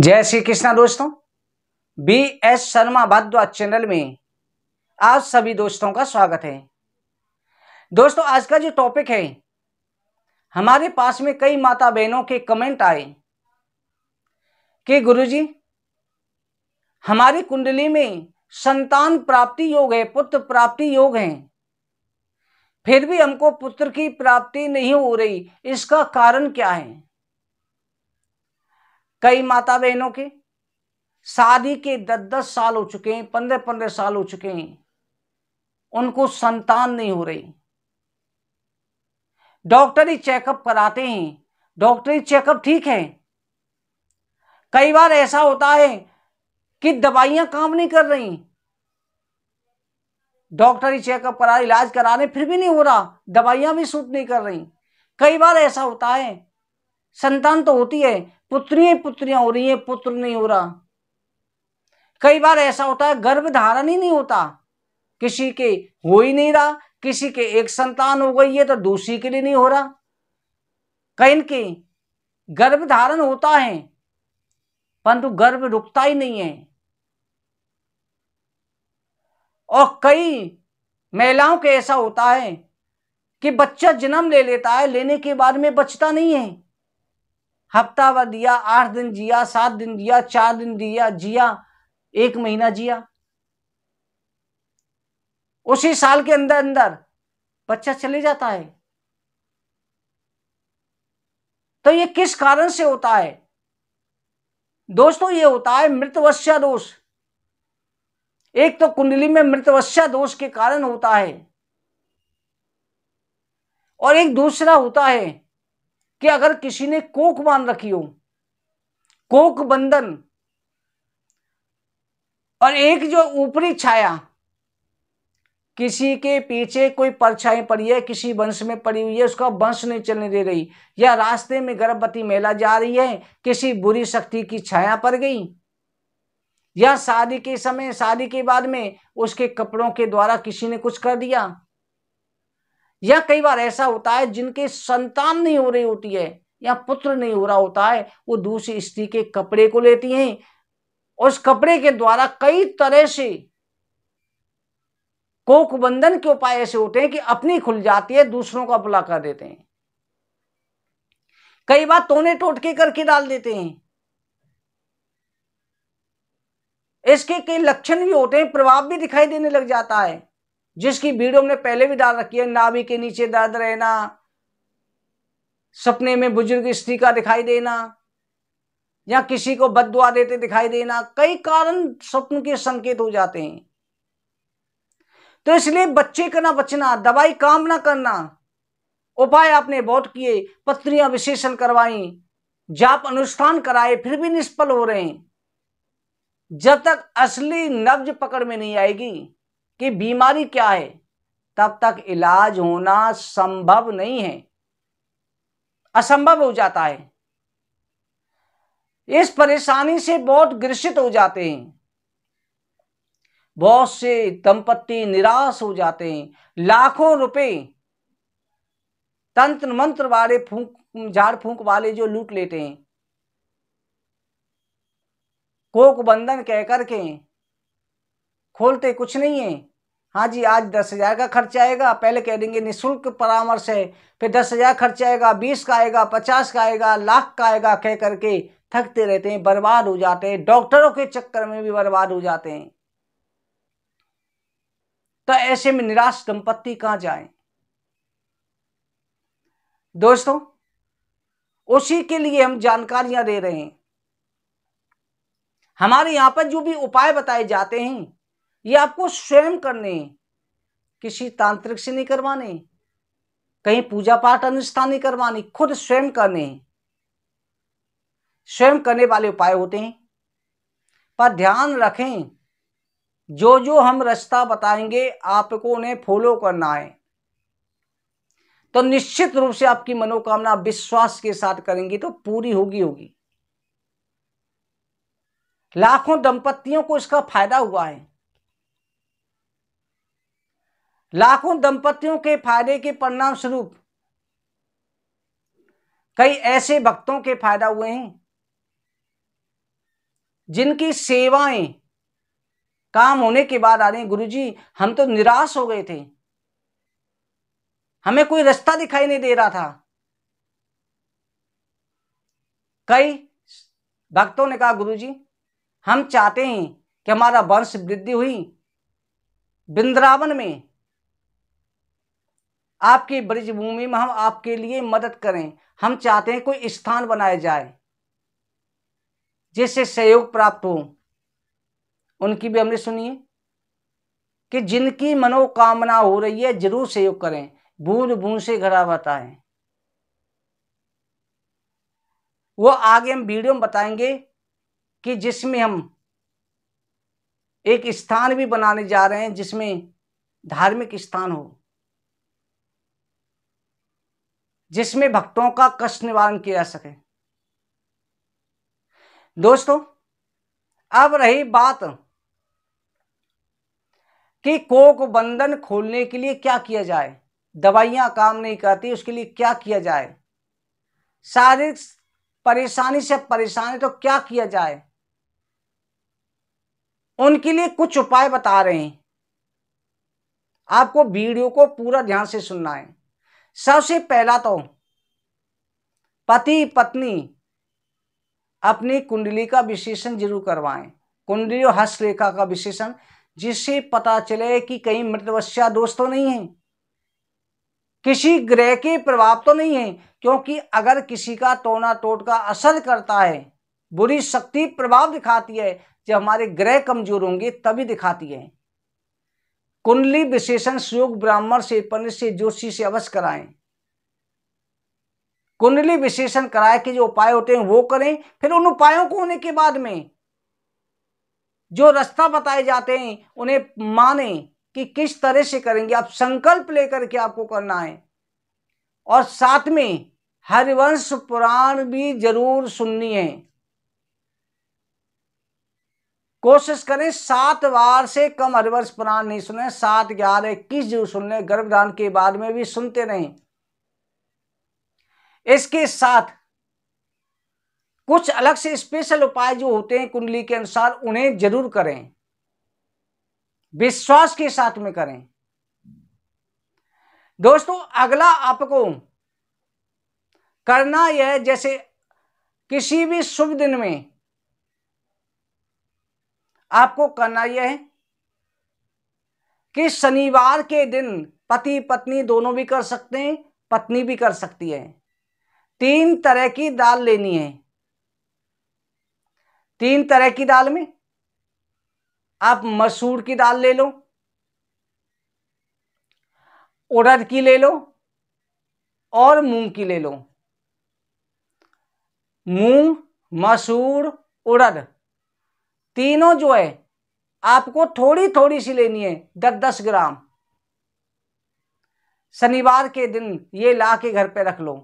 जय श्री कृष्णा दोस्तों B S Sharma भाद्वा चैनल में आप सभी दोस्तों का स्वागत है दोस्तों आज का जो टॉपिक है हमारे पास में कई माता बहनों के कमेंट आए कि गुरुजी हमारी कुंडली में संतान प्राप्ति योग है पुत्र प्राप्ति योग है फिर भी हमको पुत्र की प्राप्ति नहीं हो रही इसका कारण क्या है कई माता बहनों के शादी के दस दस साल हो चुके हैं पंद्रह पंद्रह साल हो चुके हैं उनको संतान नहीं हो रही डॉक्टरी चेकअप कराते हैं डॉक्टरी चेकअप ठीक है कई बार ऐसा होता है कि दवाइयां काम नहीं कर रही डॉक्टरी चेकअप करा इलाज कराने फिर भी नहीं हो रहा दवाइयां भी सूट नहीं कर रही कई बार ऐसा होता है संतान तो होती है पुत्रियां पुत्रियां हो रही है पुत्र नहीं हो रहा कई बार ऐसा होता है गर्भ धारण ही नहीं होता किसी के हो ही नहीं रहा किसी के एक संतान हो गई है तो दूसरी के लिए नहीं हो रहा कहीं के गर्भ धारण होता है परंतु गर्भ रुकता ही नहीं है और कई महिलाओं के ऐसा होता है कि बच्चा जन्म ले लेता है लेने के बाद में बचता नहीं है हफ्ता भर दिया आठ दिन जिया सात दिन दिया चार दिन दिया जिया एक महीना जिया उसी साल के अंदर अंदर बच्चा चले जाता है तो ये किस कारण से होता है दोस्तों ये होता है मृतवस्या दोष एक तो कुंडली में मृतवस्या दोष के कारण होता है और एक दूसरा होता है कि अगर किसी ने कोक बांध रखी हो कोक बंधन और एक जो ऊपरी छाया किसी के पीछे कोई परछाई पड़ी है किसी वंश में पड़ी हुई है उसका वंश नहीं चलने दे रही या रास्ते में गर्भवती महिला जा रही है किसी बुरी शक्ति की छाया पड़ गई या शादी के समय शादी के बाद में उसके कपड़ों के द्वारा किसी ने कुछ कर दिया या कई बार ऐसा होता है जिनके संतान नहीं हो रही होती है या पुत्र नहीं हो रहा होता है वो दूसरी स्त्री के कपड़े को लेती हैं उस कपड़े के द्वारा कई तरह से कोकबंधन बंधन के उपाय ऐसे होते हैं कि अपनी खुल जाती है दूसरों को अपला कर देते हैं कई बार तोने टोटके करके डाल देते हैं इसके कई लक्षण भी होते हैं प्रभाव भी दिखाई देने लग जाता है जिसकी वीडियो हमने पहले भी डाल रखी है नाभि के नीचे दर्द रहना सपने में बुजुर्ग स्त्री का दिखाई देना या किसी को बदुआ देते दिखाई देना कई कारण स्वप्न के संकेत हो जाते हैं तो इसलिए बच्चे का ना बचना दवाई काम ना करना उपाय आपने बहुत किए पत्नियां विशेषण करवाई जाप अनुष्ठान कराए फिर भी निष्फल हो रहे हैं जब तक असली नब्ज पकड़ में नहीं आएगी कि बीमारी क्या है तब तक इलाज होना संभव नहीं है असंभव हो जाता है इस परेशानी से बहुत ग्रसित हो जाते हैं बहुत से दंपत्ति निराश हो जाते हैं लाखों रुपए तंत्र मंत्र वाले फूक झाड़ फूंक वाले जो लूट लेते हैं कोक बंधन कहकर के खोलते कुछ नहीं है हाँ जी आज दस हज़ार का खर्च आएगा पहले कह देंगे निःशुल्क परामर्श है फिर दस हज़ार खर्च आएगा बीस का आएगा पचास का आएगा लाख का आएगा कह करके थकते रहते हैं बर्बाद हो जाते हैं डॉक्टरों के चक्कर में भी बर्बाद हो जाते हैं तो ऐसे में निराश दंपत्ति कहाँ जाए दोस्तों उसी के लिए हम जानकारियां दे रहे हैं हमारे यहां पर जो भी उपाय बताए जाते हैं ये आपको स्वयं करने किसी तांत्रिक से नहीं करवाने कहीं पूजा पाठ अनुष्ठान नहीं करवानी खुद स्वयं करने स्वयं करने वाले उपाय होते हैं पर ध्यान रखें जो जो हम रास्ता बताएंगे आपको उन्हें फॉलो करना है तो निश्चित रूप से आपकी मनोकामना विश्वास के साथ करेंगी तो पूरी होगी होगी लाखों दंपतियों को इसका फायदा हुआ है लाखों दंपतियों के फायदे के परिणाम स्वरूप कई ऐसे भक्तों के फायदा हुए हैं जिनकी सेवाएं काम होने के बाद आ रही गुरु जी हम तो निराश हो गए थे हमें कोई रास्ता दिखाई नहीं दे रहा था कई भक्तों ने कहा गुरु जी हम चाहते हैं कि हमारा वंश वृद्धि हुई वृंदावन में आपकी ब्रज भूमि में हम आपके लिए मदद करें हम चाहते हैं कोई स्थान बनाया जाए जिससे सहयोग प्राप्त हो उनकी भी हमने सुनी कि जिनकी मनोकामना हो रही है जरूर सहयोग करें बूंद बूंद से घड़ा बताएं वो आगे हम वीडियो में बताएंगे कि जिसमें हम एक स्थान भी बनाने जा रहे हैं जिसमें धार्मिक स्थान हो जिसमें भक्तों का कष्ट निवारण किया जा सके दोस्तों अब रही बात कि कोक बंधन खोलने के लिए क्या किया जाए दवाइयां काम नहीं करती उसके लिए क्या किया जाए शारीरिक परेशानी से परेशानी तो क्या किया जाए उनके लिए कुछ उपाय बता रहे हैं आपको वीडियो को पूरा ध्यान से सुनना है सबसे पहला तो पति पत्नी अपनी कुंडली का विशेषण जरूर करवाएं कुंडली और हस्तरेखा का विशेषण जिससे पता चले कि कहीं मृतवस्या दोष तो नहीं है किसी ग्रह के प्रभाव तो नहीं है क्योंकि अगर किसी का टोना टोट का असर करता है बुरी शक्ति प्रभाव दिखाती है जब हमारे ग्रह कमजोर होंगे तभी दिखाती है कुंडली विशेषण सुयोग ब्राह्मण से पंडित से जोशी से अवश्य कराएं कुंडली विशेषण कराए के जो उपाय होते हैं वो करें फिर उन उपायों को होने के बाद में जो रास्ता बताए जाते हैं उन्हें माने कि किस तरह से करेंगे आप संकल्प लेकर के आपको करना है और साथ में हरिवंश पुराण भी जरूर सुननी है कोशिश करें सात बार से कम हरिवर्ष पुराण नहीं सुने सात ग्यारह इक्कीस जीव सुन लें गर्भधारण के बाद में भी सुनते रहे इसके साथ कुछ अलग से स्पेशल उपाय जो होते हैं कुंडली के अनुसार उन्हें जरूर करें विश्वास के साथ में करें दोस्तों अगला आपको करना यह जैसे किसी भी शुभ दिन में आपको करना यह है कि शनिवार के दिन पति पत्नी दोनों भी कर सकते हैं पत्नी भी कर सकती है तीन तरह की दाल लेनी है तीन तरह की दाल में आप मसूर की दाल ले लो उड़द की ले लो और मूंग की ले लो मूंग मसूर उड़द तीनों जो है आपको थोड़ी थोड़ी सी लेनी है दस दस ग्राम शनिवार के दिन ये ला के घर पे रख लो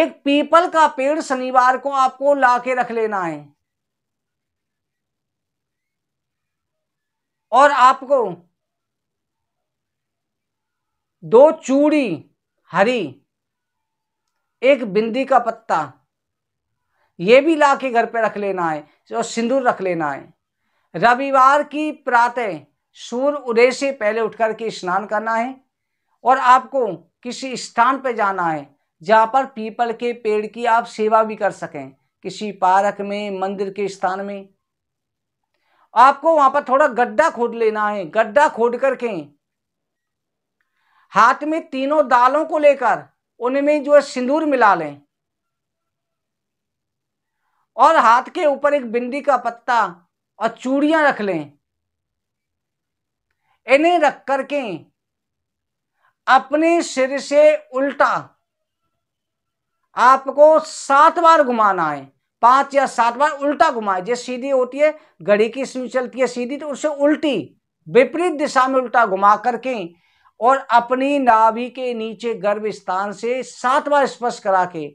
एक पीपल का पेड़ शनिवार को आपको ला के रख लेना है और आपको दो चूड़ी हरी एक बिंदी का पत्ता ये भी ला के घर पे रख लेना है और सिंदूर रख लेना है रविवार की प्रातः सूर्य उदय से पहले उठकर के स्नान करना है और आपको किसी स्थान पर जाना है जहाँ पर पीपल के पेड़ की आप सेवा भी कर सकें किसी पार्क में मंदिर के स्थान में आपको वहां पर थोड़ा गड्ढा खोद लेना है गड्ढा खोद करके हाथ में तीनों दालों को लेकर उनमें जो है सिंदूर मिला लें और हाथ के ऊपर एक बिंदी का पत्ता और चूड़ियां रख लें इन्हें रख करके अपने सिर से उल्टा आपको सात बार घुमाना है पांच या सात बार उल्टा घुमाए जैसे सीधी होती है घड़ी की सुई चलती है सीधी तो उससे उल्टी विपरीत दिशा में उल्टा घुमा करके और अपनी नाभि के नीचे गर्भ स्थान से सात बार स्पर्श करा के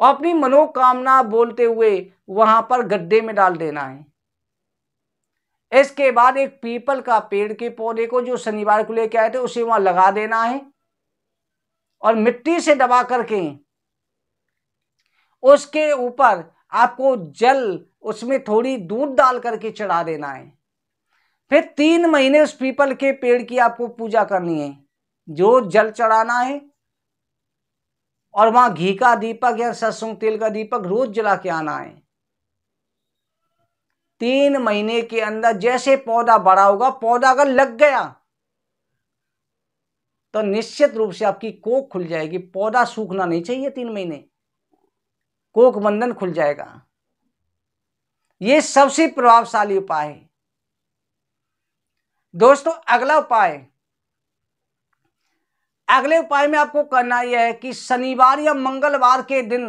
और अपनी मनोकामना बोलते हुए वहां पर गड्ढे में डाल देना है इसके बाद एक पीपल का पेड़ के पौधे को जो शनिवार को लेके आए थे उसे वहां लगा देना है और मिट्टी से दबा करके उसके ऊपर आपको जल उसमें थोड़ी दूध डाल करके चढ़ा देना है फिर तीन महीने उस पीपल के पेड़ की आपको पूजा करनी है जो जल चढ़ाना है और वहां घी का दीपक या सरसों तेल का दीपक रोज जला के आना है तीन महीने के अंदर जैसे पौधा बड़ा होगा पौधा अगर लग गया तो निश्चित रूप से आपकी कोक खुल जाएगी पौधा सूखना नहीं चाहिए तीन महीने कोक बंधन खुल जाएगा यह सबसे प्रभावशाली उपाय है दोस्तों अगला उपाय अगले उपाय में आपको करना यह है कि शनिवार या मंगलवार के दिन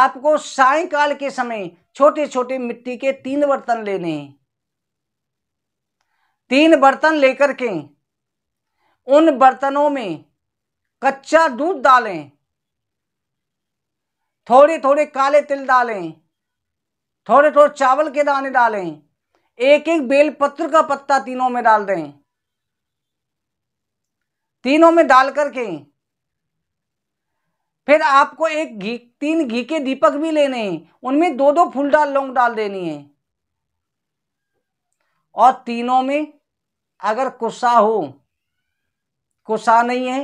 आपको सायकाल के समय छोटे छोटे मिट्टी के तीन बर्तन लेने हैं तीन बर्तन लेकर के उन बर्तनों में कच्चा दूध डालें थोड़े थोड़े काले तिल डालें थोड़े थोड़े चावल के दाने डालें एक एक बेलपत्र का पत्ता तीनों में डाल दें तीनों में डाल करके फिर आपको एक घी तीन घी के दीपक भी लेने हैं उनमें दो दो फूल डाल लौंग डाल देनी है और तीनों में अगर कुसा हो कुसा नहीं है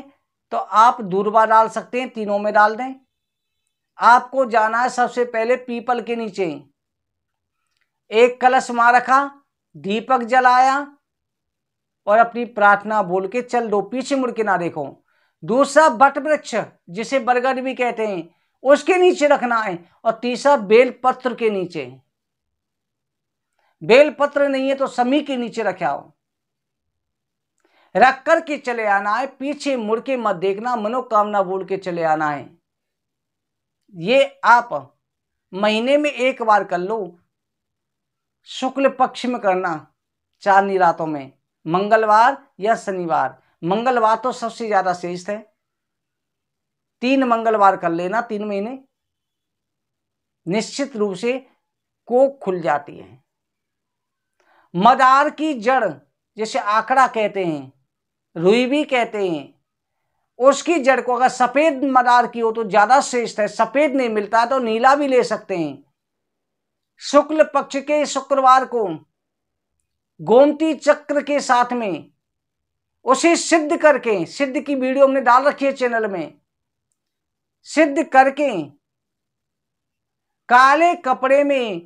तो आप दूरबा डाल सकते हैं तीनों में डाल दें आपको जाना है सबसे पहले पीपल के नीचे एक कलश मां रखा दीपक जलाया और अपनी प्रार्थना बोल के चल दो पीछे मुड़ के ना देखो दूसरा बट वृक्ष जिसे बरगद भी कहते हैं उसके नीचे रखना है और तीसरा बेलपत्र के नीचे बेलपत्र नहीं है तो समी के नीचे रखाओ रख कर के चले आना है पीछे मुड़ के मत देखना मनोकामना बोल के चले आना है ये आप महीने में एक बार कर लो शुक्ल पक्ष में करना चार रातों में मंगलवार या शनिवार मंगलवार तो सबसे ज़्यादा श्रेष्ठ है तीन मंगलवार कर लेना तीन महीने निश्चित रूप से कोक खुल जाती है मदार की जड़ जैसे आंकड़ा कहते हैं रुई भी कहते हैं उसकी जड़ को अगर सफ़ेद मदार की हो तो ज़्यादा श्रेष्ठ है सफ़ेद नहीं मिलता तो नीला भी ले सकते हैं शुक्ल पक्ष के शुक्रवार को गोमती चक्र के साथ में उसे सिद्ध करके सिद्ध की वीडियो हमने डाल रखी है चैनल में सिद्ध करके काले कपड़े में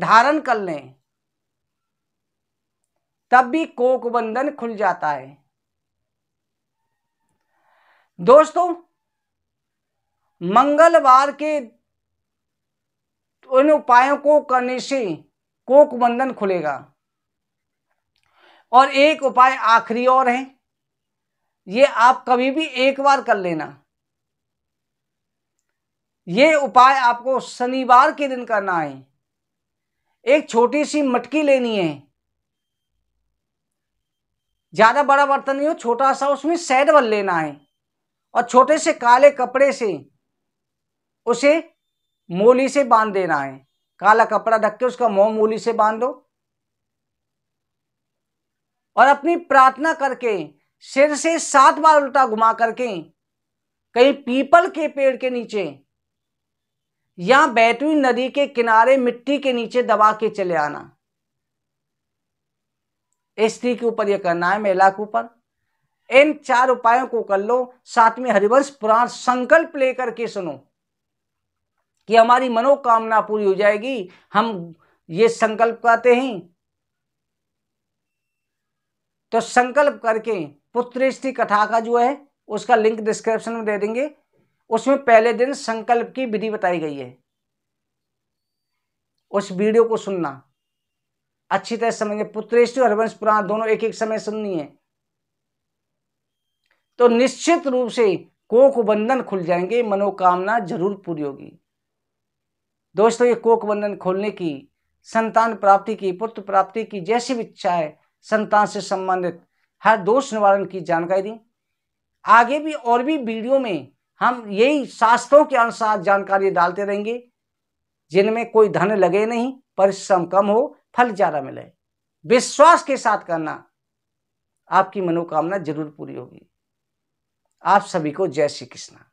धारण कर लें तब भी कोक बंधन खुल जाता है दोस्तों मंगलवार के उन उपायों को करने से कोक बंधन खुलेगा और एक उपाय आखिरी और है ये आप कभी भी एक बार कर लेना ये उपाय आपको शनिवार के दिन करना है एक छोटी सी मटकी लेनी है ज़्यादा बड़ा बर्तन नहीं हो छोटा सा उसमें सैड बल लेना है और छोटे से काले कपड़े से उसे मोली से बांध देना है काला कपड़ा ढक के उसका मोह मोली से बांध दो और अपनी प्रार्थना करके सिर से सात बार उल्टा घुमा करके कहीं पीपल के पेड़ के नीचे या बैतुई नदी के किनारे मिट्टी के नीचे दबा के चले आना स्त्री के ऊपर यह करना है महिला के ऊपर इन चार उपायों को कर लो साथ में हरिवंश पुराण संकल्प लेकर के सुनो कि हमारी मनोकामना पूरी हो जाएगी हम ये संकल्प करते हैं तो संकल्प करके स्त्री कथा का जो है उसका लिंक डिस्क्रिप्शन में दे देंगे उसमें पहले दिन संकल्प की विधि बताई गई है उस वीडियो को सुनना अच्छी तरह समझेंगे पुत्रेष्टि और हरिवंश पुराण दोनों एक एक समय सुननी है तो निश्चित रूप से कोक बंधन खुल जाएंगे मनोकामना जरूर पूरी होगी दोस्तों ये कोक बंधन खोलने की संतान प्राप्ति की पुत्र प्राप्ति की जैसी भी इच्छा है संतान से संबंधित हर दोष निवारण की जानकारी दी आगे भी और भी वीडियो में हम यही शास्त्रों के अनुसार जानकारी डालते रहेंगे जिनमें कोई धन लगे नहीं परिश्रम कम हो फल ज़्यादा मिले विश्वास के साथ करना आपकी मनोकामना जरूर पूरी होगी आप सभी को जय श्री कृष्णा